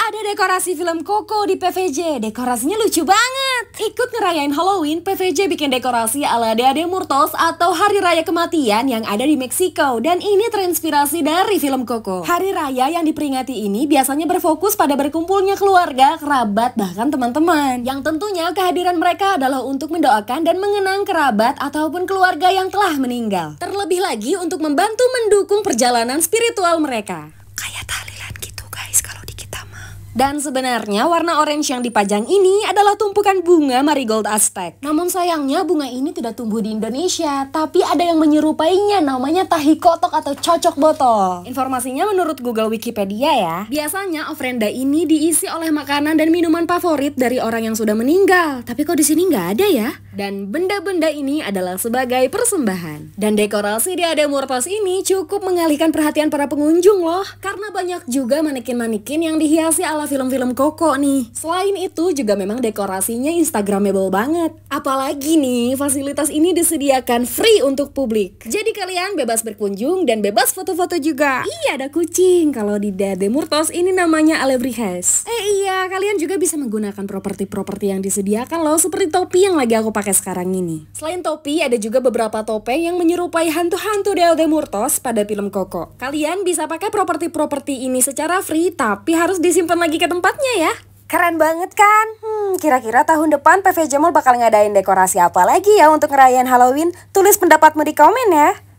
Ada dekorasi film Koko di PVJ, dekorasinya lucu banget. Ikut ngerayain Halloween, PVJ bikin dekorasi ala de Murtos atau Hari Raya Kematian yang ada di Meksiko. Dan ini terinspirasi dari film Koko. Hari Raya yang diperingati ini biasanya berfokus pada berkumpulnya keluarga, kerabat, bahkan teman-teman. Yang tentunya kehadiran mereka adalah untuk mendoakan dan mengenang kerabat ataupun keluarga yang telah meninggal. Terlebih lagi untuk membantu mendukung perjalanan spiritual mereka. Dan sebenarnya warna orange yang dipajang ini adalah tumpukan bunga marigold Aztec. Namun sayangnya bunga ini tidak tumbuh di Indonesia, tapi ada yang menyerupainya namanya tahi kotok atau cocok botol. Informasinya menurut Google Wikipedia ya. Biasanya ofrenda ini diisi oleh makanan dan minuman favorit dari orang yang sudah meninggal, tapi kok di sini nggak ada ya? Dan benda-benda ini adalah sebagai persembahan. Dan dekorasi di ada murtas ini cukup mengalihkan perhatian para pengunjung loh, karena banyak juga manekin-manekin yang dihiasi ala ala film-film koko nih. Selain itu juga memang dekorasinya instagramable banget. Apalagi nih, fasilitas ini disediakan free untuk publik. Jadi kalian bebas berkunjung dan bebas foto-foto juga. Iya ada kucing, kalau di Dade Murtos ini namanya Alebri Eh iya, kalian juga bisa menggunakan properti-properti yang disediakan loh, seperti topi yang lagi aku pakai sekarang ini. Selain topi, ada juga beberapa topeng yang menyerupai hantu-hantu Dade Murtos pada film Koko. Kalian bisa pakai properti-properti ini secara free, tapi harus disimpan lagi lagi ke tempatnya ya. Keren banget kan? Hmm, kira-kira tahun depan PVJ Mall bakal ngadain dekorasi apa lagi ya untuk ngerayain Halloween? Tulis pendapatmu di komen ya.